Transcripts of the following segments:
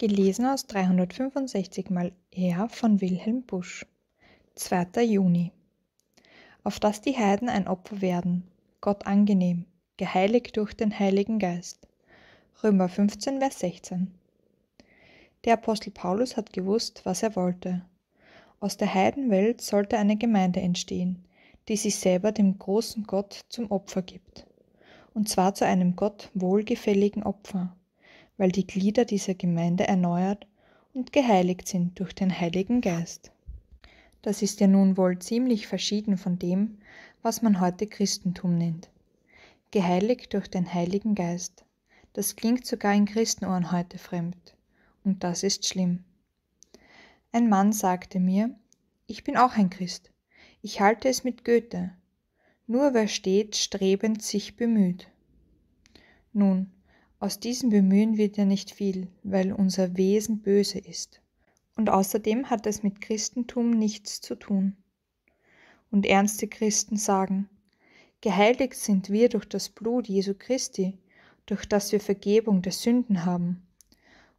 Gelesen aus 365 mal R von Wilhelm Busch. 2. Juni. Auf dass die Heiden ein Opfer werden, Gott angenehm, geheiligt durch den Heiligen Geist. Römer 15, Vers 16. Der Apostel Paulus hat gewusst, was er wollte. Aus der Heidenwelt sollte eine Gemeinde entstehen, die sich selber dem großen Gott zum Opfer gibt. Und zwar zu einem Gott wohlgefälligen Opfer, weil die Glieder dieser Gemeinde erneuert und geheiligt sind durch den Heiligen Geist. Das ist ja nun wohl ziemlich verschieden von dem, was man heute Christentum nennt. Geheiligt durch den Heiligen Geist. Das klingt sogar in Christenohren heute fremd. Und das ist schlimm. Ein Mann sagte mir, ich bin auch ein Christ. Ich halte es mit Goethe. Nur wer stets strebend sich bemüht. Nun, aus diesem Bemühen wird ja nicht viel, weil unser Wesen böse ist. Und außerdem hat es mit Christentum nichts zu tun. Und ernste Christen sagen, Geheiligt sind wir durch das Blut Jesu Christi, durch das wir Vergebung der Sünden haben.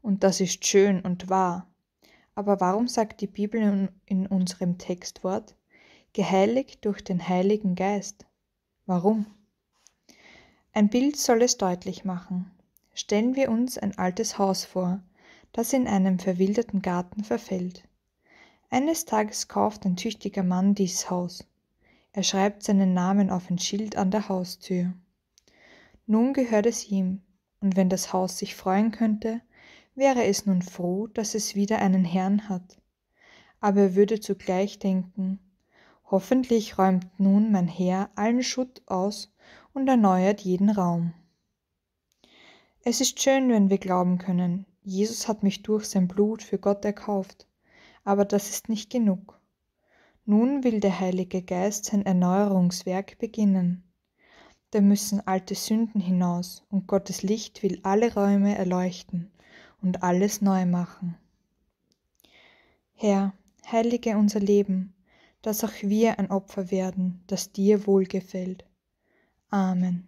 Und das ist schön und wahr. Aber warum sagt die Bibel in, in unserem Textwort, geheiligt durch den Heiligen Geist? Warum? Ein Bild soll es deutlich machen. Stellen wir uns ein altes Haus vor, das in einem verwilderten Garten verfällt. Eines Tages kauft ein tüchtiger Mann dies Haus. Er schreibt seinen Namen auf ein Schild an der Haustür. Nun gehört es ihm, und wenn das Haus sich freuen könnte, wäre es nun froh, dass es wieder einen Herrn hat. Aber er würde zugleich denken, hoffentlich räumt nun mein Herr allen Schutt aus und erneuert jeden Raum. Es ist schön, wenn wir glauben können, Jesus hat mich durch sein Blut für Gott erkauft, aber das ist nicht genug. Nun will der Heilige Geist sein Erneuerungswerk beginnen. Da müssen alte Sünden hinaus und Gottes Licht will alle Räume erleuchten und alles neu machen. Herr, heilige unser Leben, dass auch wir ein Opfer werden, das dir wohlgefällt. Amen.